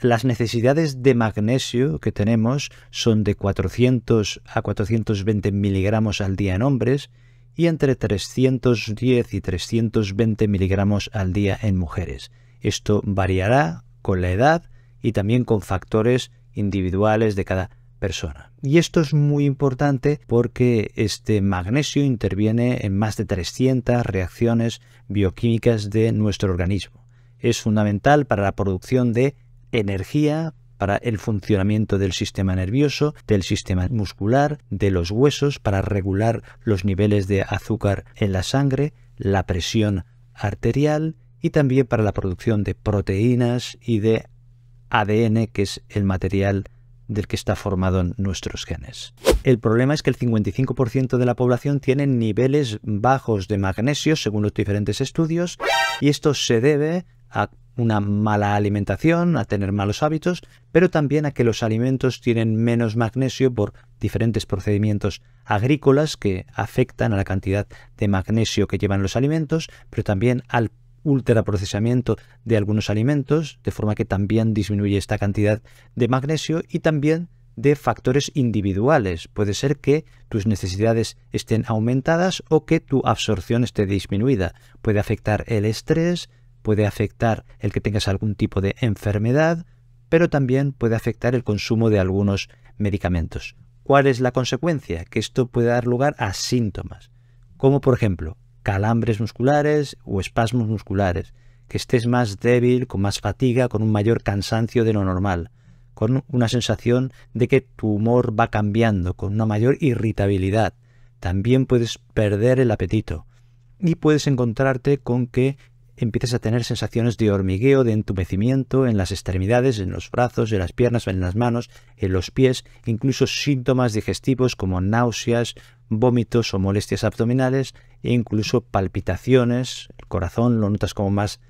Las necesidades de magnesio que tenemos son de 400 a 420 miligramos al día en hombres y entre 310 y 320 miligramos al día en mujeres. Esto variará con la edad y también con factores individuales de cada persona. Y esto es muy importante porque este magnesio interviene en más de 300 reacciones bioquímicas de nuestro organismo. Es fundamental para la producción de energía para el funcionamiento del sistema nervioso, del sistema muscular, de los huesos, para regular los niveles de azúcar en la sangre, la presión arterial y también para la producción de proteínas y de ADN, que es el material del que está formado nuestros genes. El problema es que el 55% de la población tiene niveles bajos de magnesio, según los diferentes estudios, y esto se debe a una mala alimentación, a tener malos hábitos, pero también a que los alimentos tienen menos magnesio por diferentes procedimientos agrícolas que afectan a la cantidad de magnesio que llevan los alimentos, pero también al ultraprocesamiento de algunos alimentos, de forma que también disminuye esta cantidad de magnesio y también de factores individuales. Puede ser que tus necesidades estén aumentadas o que tu absorción esté disminuida. Puede afectar el estrés, puede afectar el que tengas algún tipo de enfermedad, pero también puede afectar el consumo de algunos medicamentos. ¿Cuál es la consecuencia? Que esto puede dar lugar a síntomas, como por ejemplo calambres musculares o espasmos musculares, que estés más débil, con más fatiga, con un mayor cansancio de lo normal, con una sensación de que tu humor va cambiando, con una mayor irritabilidad. También puedes perder el apetito y puedes encontrarte con que empiezas a tener sensaciones de hormigueo, de entumecimiento en las extremidades, en los brazos, en las piernas, en las manos, en los pies, incluso síntomas digestivos como náuseas, vómitos o molestias abdominales e incluso palpitaciones, el corazón lo notas como más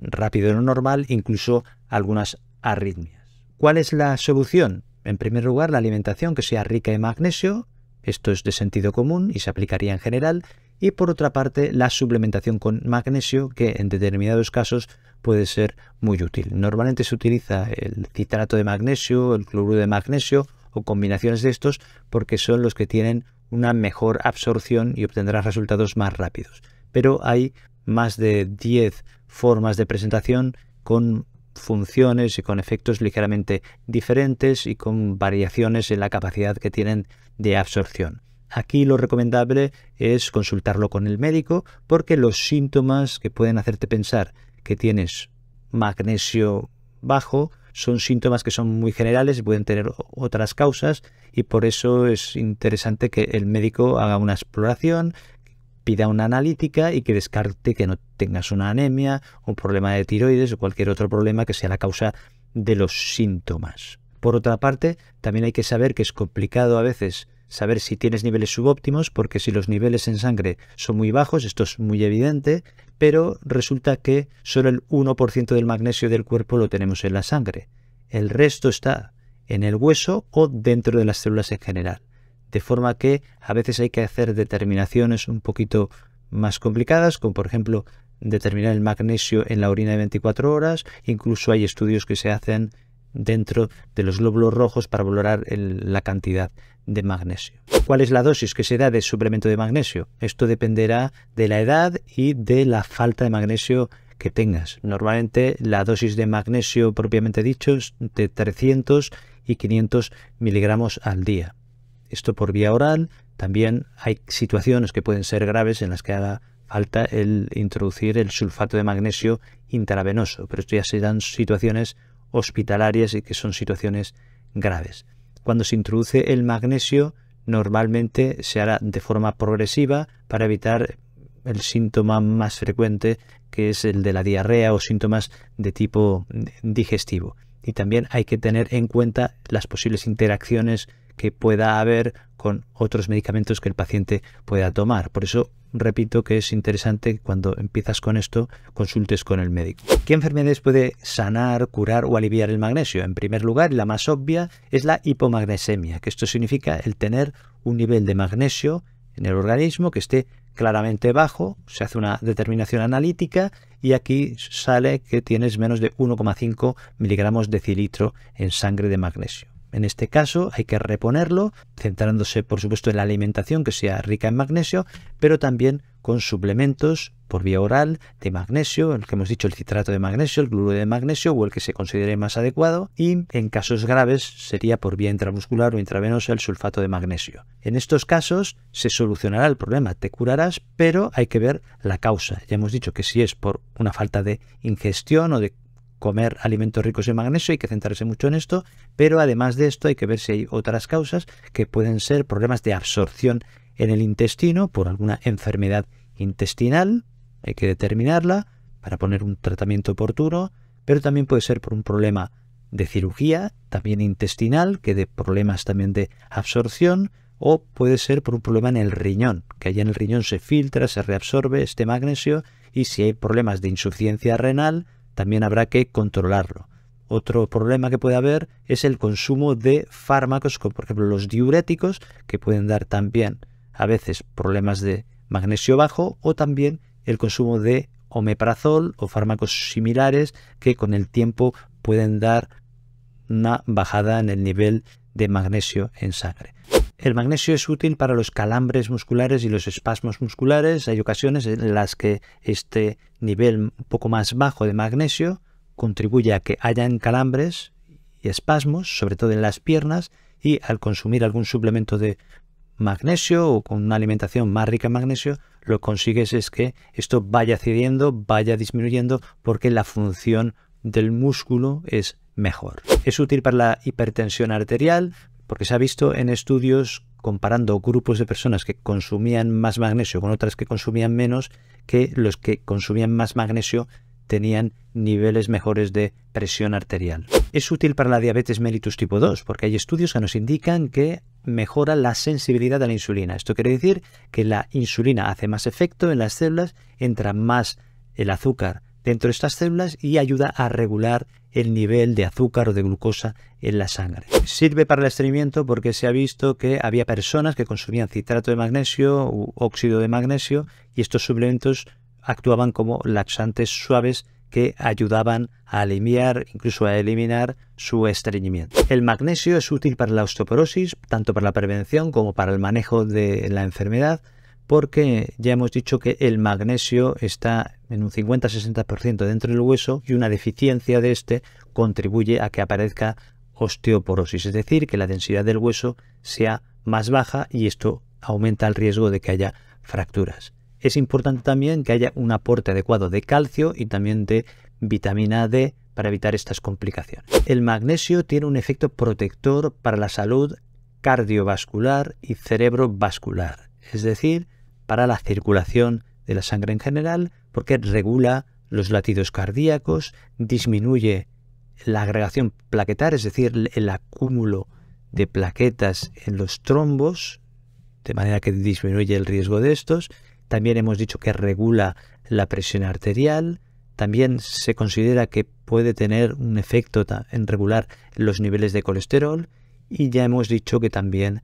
rápido de lo normal, incluso algunas arritmias. ¿Cuál es la solución? En primer lugar, la alimentación que sea rica en magnesio, esto es de sentido común y se aplicaría en general, y por otra parte la suplementación con magnesio que en determinados casos puede ser muy útil. Normalmente se utiliza el citrato de magnesio, el cloruro de magnesio o combinaciones de estos porque son los que tienen una mejor absorción y obtendrán resultados más rápidos. Pero hay más de 10 formas de presentación con funciones y con efectos ligeramente diferentes y con variaciones en la capacidad que tienen de absorción. Aquí lo recomendable es consultarlo con el médico porque los síntomas que pueden hacerte pensar que tienes magnesio bajo son síntomas que son muy generales, y pueden tener otras causas y por eso es interesante que el médico haga una exploración, pida una analítica y que descarte que no tengas una anemia, un problema de tiroides o cualquier otro problema que sea la causa de los síntomas. Por otra parte, también hay que saber que es complicado a veces saber si tienes niveles subóptimos, porque si los niveles en sangre son muy bajos, esto es muy evidente, pero resulta que solo el 1% del magnesio del cuerpo lo tenemos en la sangre. El resto está en el hueso o dentro de las células en general. De forma que a veces hay que hacer determinaciones un poquito más complicadas, como por ejemplo determinar el magnesio en la orina de 24 horas. Incluso hay estudios que se hacen dentro de los glóbulos rojos para valorar la cantidad de magnesio. ¿Cuál es la dosis que se da de suplemento de magnesio? Esto dependerá de la edad y de la falta de magnesio que tengas. Normalmente la dosis de magnesio propiamente dicho es de 300 y 500 miligramos al día. Esto por vía oral. También hay situaciones que pueden ser graves en las que haga falta el introducir el sulfato de magnesio intravenoso, pero esto ya serán situaciones hospitalarias y que son situaciones graves. Cuando se introduce el magnesio, normalmente se hará de forma progresiva para evitar el síntoma más frecuente, que es el de la diarrea o síntomas de tipo digestivo. Y también hay que tener en cuenta las posibles interacciones que pueda haber con otros medicamentos que el paciente pueda tomar. Por eso repito que es interesante cuando empiezas con esto consultes con el médico. ¿Qué enfermedades puede sanar, curar o aliviar el magnesio? En primer lugar, la más obvia es la hipomagnesemia, que esto significa el tener un nivel de magnesio en el organismo que esté claramente bajo, se hace una determinación analítica y aquí sale que tienes menos de 1,5 miligramos de cilitro en sangre de magnesio. En este caso hay que reponerlo, centrándose por supuesto en la alimentación que sea rica en magnesio, pero también con suplementos por vía oral de magnesio, el que hemos dicho el citrato de magnesio, el glúteo de magnesio o el que se considere más adecuado, y en casos graves sería por vía intramuscular o intravenosa el sulfato de magnesio. En estos casos se solucionará el problema, te curarás, pero hay que ver la causa. Ya hemos dicho que si es por una falta de ingestión o de comer alimentos ricos en magnesio, hay que centrarse mucho en esto, pero además de esto hay que ver si hay otras causas que pueden ser problemas de absorción en el intestino por alguna enfermedad intestinal, hay que determinarla para poner un tratamiento oportuno, pero también puede ser por un problema de cirugía, también intestinal, que de problemas también de absorción, o puede ser por un problema en el riñón, que allá en el riñón se filtra, se reabsorbe este magnesio, y si hay problemas de insuficiencia renal, también habrá que controlarlo. Otro problema que puede haber es el consumo de fármacos, como por ejemplo los diuréticos, que pueden dar también a veces problemas de magnesio bajo o también el consumo de omeprazol o fármacos similares que con el tiempo pueden dar una bajada en el nivel de magnesio en sangre. El magnesio es útil para los calambres musculares y los espasmos musculares. Hay ocasiones en las que este nivel un poco más bajo de magnesio contribuye a que hayan calambres y espasmos, sobre todo en las piernas, y al consumir algún suplemento de magnesio o con una alimentación más rica en magnesio, lo que consigues es que esto vaya cediendo, vaya disminuyendo, porque la función del músculo es mejor. Es útil para la hipertensión arterial, porque se ha visto en estudios comparando grupos de personas que consumían más magnesio con otras que consumían menos, que los que consumían más magnesio tenían niveles mejores de presión arterial. Es útil para la diabetes mellitus tipo 2 porque hay estudios que nos indican que mejora la sensibilidad a la insulina. Esto quiere decir que la insulina hace más efecto en las células, entra más el azúcar dentro de estas células y ayuda a regular el nivel de azúcar o de glucosa en la sangre. Sirve para el estreñimiento porque se ha visto que había personas que consumían citrato de magnesio u óxido de magnesio y estos suplementos actuaban como laxantes suaves que ayudaban a aliviar, incluso a eliminar su estreñimiento. El magnesio es útil para la osteoporosis, tanto para la prevención como para el manejo de la enfermedad, porque ya hemos dicho que el magnesio está en un 50-60% dentro del hueso y una deficiencia de este contribuye a que aparezca osteoporosis, es decir, que la densidad del hueso sea más baja y esto aumenta el riesgo de que haya fracturas. Es importante también que haya un aporte adecuado de calcio y también de vitamina D para evitar estas complicaciones. El magnesio tiene un efecto protector para la salud cardiovascular y cerebrovascular, es decir, para la circulación de la sangre en general porque regula los latidos cardíacos, disminuye la agregación plaquetar, es decir, el acúmulo de plaquetas en los trombos, de manera que disminuye el riesgo de estos. También hemos dicho que regula la presión arterial. También se considera que puede tener un efecto en regular los niveles de colesterol. Y ya hemos dicho que también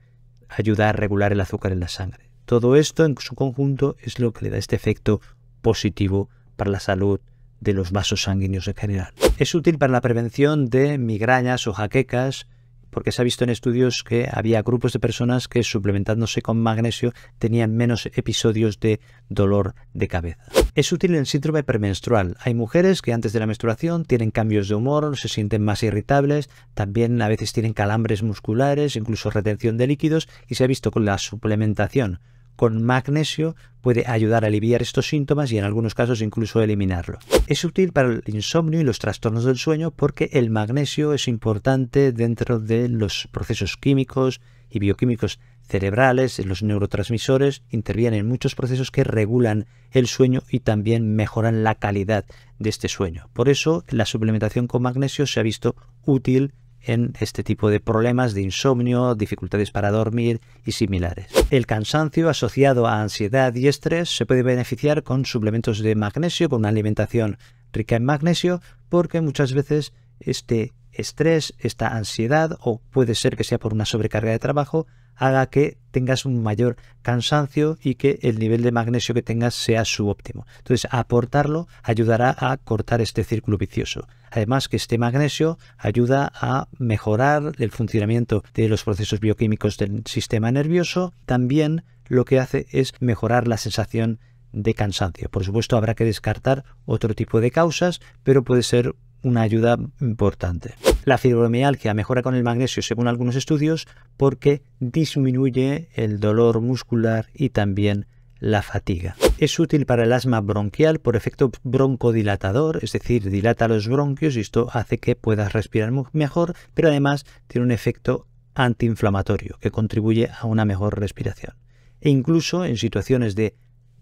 ayuda a regular el azúcar en la sangre. Todo esto en su conjunto es lo que le da este efecto positivo para la salud de los vasos sanguíneos en general. Es útil para la prevención de migrañas o jaquecas, porque se ha visto en estudios que había grupos de personas que suplementándose con magnesio tenían menos episodios de dolor de cabeza. Es útil en síndrome premenstrual. Hay mujeres que antes de la menstruación tienen cambios de humor, se sienten más irritables, también a veces tienen calambres musculares, incluso retención de líquidos y se ha visto con la suplementación con magnesio puede ayudar a aliviar estos síntomas y en algunos casos incluso eliminarlo. Es útil para el insomnio y los trastornos del sueño porque el magnesio es importante dentro de los procesos químicos y bioquímicos cerebrales, los neurotransmisores, intervienen en muchos procesos que regulan el sueño y también mejoran la calidad de este sueño. Por eso la suplementación con magnesio se ha visto útil en este tipo de problemas de insomnio, dificultades para dormir y similares. El cansancio asociado a ansiedad y estrés se puede beneficiar con suplementos de magnesio, con una alimentación rica en magnesio, porque muchas veces este estrés, esta ansiedad, o puede ser que sea por una sobrecarga de trabajo, haga que tengas un mayor cansancio y que el nivel de magnesio que tengas sea su óptimo Entonces, aportarlo ayudará a cortar este círculo vicioso. Además, que este magnesio ayuda a mejorar el funcionamiento de los procesos bioquímicos del sistema nervioso. También lo que hace es mejorar la sensación de cansancio. Por supuesto, habrá que descartar otro tipo de causas, pero puede ser una ayuda importante. La fibromialgia mejora con el magnesio según algunos estudios porque disminuye el dolor muscular y también la fatiga. Es útil para el asma bronquial por efecto broncodilatador, es decir, dilata los bronquios y esto hace que puedas respirar mejor, pero además tiene un efecto antiinflamatorio que contribuye a una mejor respiración. E incluso en situaciones de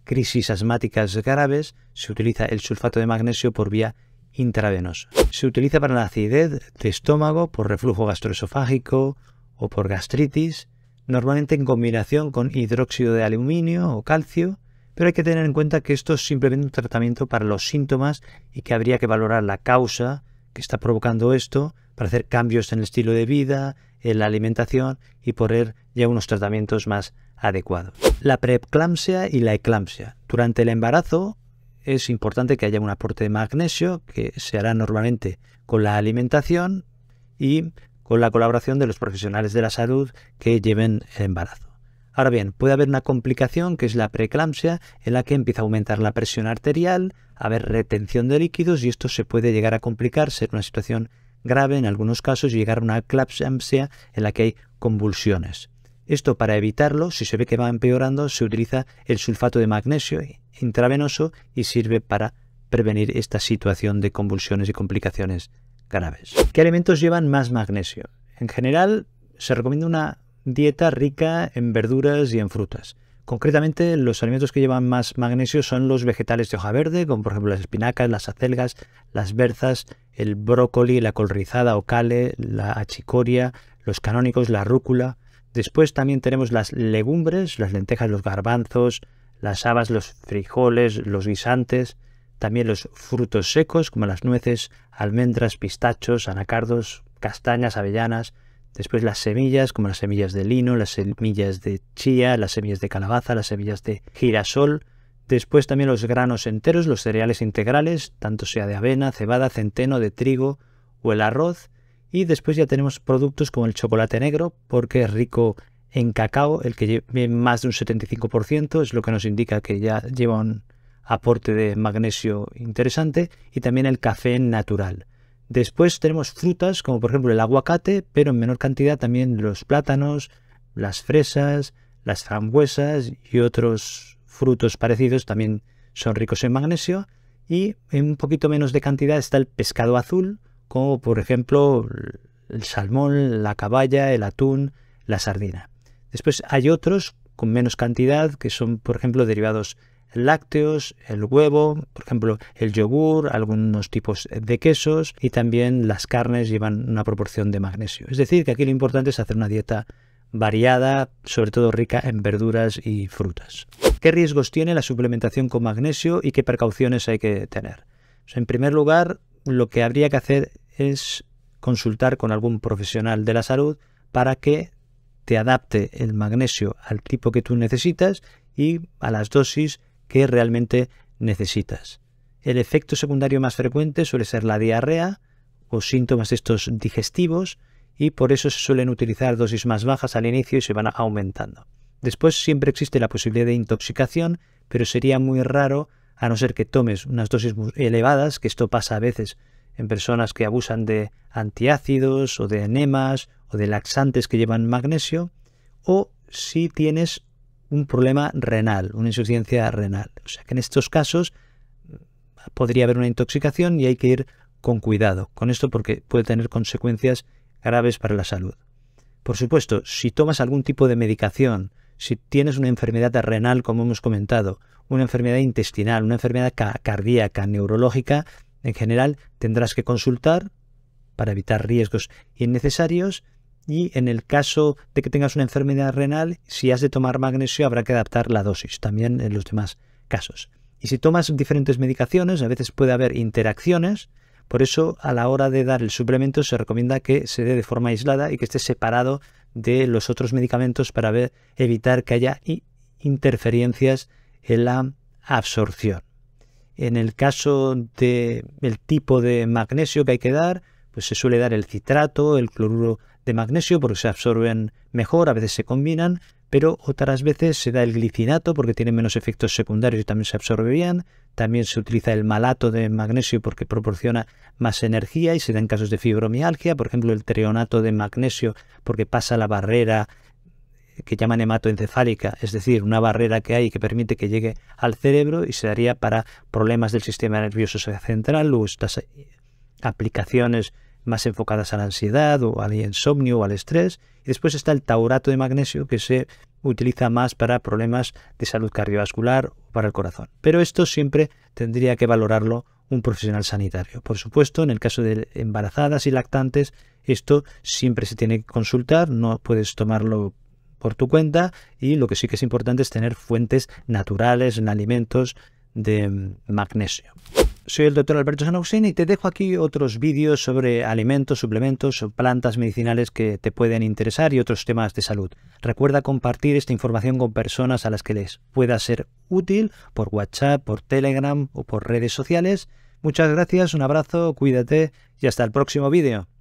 crisis asmáticas graves se utiliza el sulfato de magnesio por vía intravenoso. Se utiliza para la acidez de estómago, por reflujo gastroesofágico o por gastritis, normalmente en combinación con hidróxido de aluminio o calcio, pero hay que tener en cuenta que esto es simplemente un tratamiento para los síntomas y que habría que valorar la causa que está provocando esto para hacer cambios en el estilo de vida, en la alimentación y poner ya unos tratamientos más adecuados. La preeclampsia y la eclampsia. Durante el embarazo es importante que haya un aporte de magnesio que se hará normalmente con la alimentación y con la colaboración de los profesionales de la salud que lleven el embarazo. Ahora bien, puede haber una complicación que es la preeclampsia, en la que empieza a aumentar la presión arterial, a haber retención de líquidos y esto se puede llegar a complicar, ser una situación grave en algunos casos y llegar a una eclampsia en la que hay convulsiones. Esto para evitarlo, si se ve que va empeorando, se utiliza el sulfato de magnesio intravenoso y sirve para prevenir esta situación de convulsiones y complicaciones graves. ¿Qué alimentos llevan más magnesio? En general, se recomienda una dieta rica en verduras y en frutas. Concretamente, los alimentos que llevan más magnesio son los vegetales de hoja verde, como por ejemplo las espinacas, las acelgas, las berzas, el brócoli, la col rizada o cale, la achicoria, los canónicos, la rúcula, Después también tenemos las legumbres, las lentejas, los garbanzos, las habas, los frijoles, los guisantes, también los frutos secos como las nueces, almendras, pistachos, anacardos, castañas, avellanas, después las semillas como las semillas de lino, las semillas de chía, las semillas de calabaza, las semillas de girasol, después también los granos enteros, los cereales integrales, tanto sea de avena, cebada, centeno, de trigo o el arroz, y después ya tenemos productos como el chocolate negro, porque es rico en cacao, el que lleva más de un 75%, es lo que nos indica que ya lleva un aporte de magnesio interesante, y también el café natural. Después tenemos frutas, como por ejemplo el aguacate, pero en menor cantidad también los plátanos, las fresas, las frambuesas y otros frutos parecidos también son ricos en magnesio. Y en un poquito menos de cantidad está el pescado azul, como por ejemplo el salmón, la caballa, el atún, la sardina. Después hay otros con menos cantidad, que son por ejemplo derivados lácteos, el huevo, por ejemplo el yogur, algunos tipos de quesos y también las carnes llevan una proporción de magnesio. Es decir, que aquí lo importante es hacer una dieta variada, sobre todo rica en verduras y frutas. ¿Qué riesgos tiene la suplementación con magnesio y qué precauciones hay que tener? en primer lugar, lo que habría que hacer es consultar con algún profesional de la salud para que te adapte el magnesio al tipo que tú necesitas y a las dosis que realmente necesitas. El efecto secundario más frecuente suele ser la diarrea o síntomas estos digestivos y por eso se suelen utilizar dosis más bajas al inicio y se van aumentando. Después siempre existe la posibilidad de intoxicación, pero sería muy raro a no ser que tomes unas dosis elevadas, que esto pasa a veces en personas que abusan de antiácidos o de enemas o de laxantes que llevan magnesio, o si tienes un problema renal, una insuficiencia renal. O sea que en estos casos mm, podría haber una intoxicación y hay que ir con cuidado con esto porque puede tener consecuencias graves para la salud. Por supuesto, si tomas algún tipo de medicación, si tienes una enfermedad renal, como hemos comentado, una enfermedad intestinal, una enfermedad cardíaca, neurológica, en general, tendrás que consultar para evitar riesgos innecesarios y en el caso de que tengas una enfermedad renal, si has de tomar magnesio habrá que adaptar la dosis, también en los demás casos. Y si tomas diferentes medicaciones, a veces puede haber interacciones, por eso a la hora de dar el suplemento se recomienda que se dé de forma aislada y que esté separado de los otros medicamentos para evitar que haya interferencias en la absorción. En el caso del el tipo de magnesio que hay que dar, pues se suele dar el citrato, el cloruro de magnesio, porque se absorben mejor, a veces se combinan, pero otras veces se da el glicinato porque tiene menos efectos secundarios y también se absorbe bien. También se utiliza el malato de magnesio porque proporciona más energía y se da en casos de fibromialgia, por ejemplo el treonato de magnesio porque pasa la barrera que llaman hematoencefálica, es decir, una barrera que hay que permite que llegue al cerebro y se daría para problemas del sistema nervioso central o estas eh, aplicaciones más enfocadas a la ansiedad o al insomnio o al estrés. Y después está el taurato de magnesio que se utiliza más para problemas de salud cardiovascular o para el corazón. Pero esto siempre tendría que valorarlo un profesional sanitario. Por supuesto, en el caso de embarazadas y lactantes, esto siempre se tiene que consultar, no puedes tomarlo por tu cuenta y lo que sí que es importante es tener fuentes naturales en alimentos de mm, magnesio. Soy el doctor Alberto Sanoxin y te dejo aquí otros vídeos sobre alimentos, suplementos o plantas medicinales que te pueden interesar y otros temas de salud. Recuerda compartir esta información con personas a las que les pueda ser útil por WhatsApp, por Telegram o por redes sociales. Muchas gracias, un abrazo, cuídate y hasta el próximo vídeo.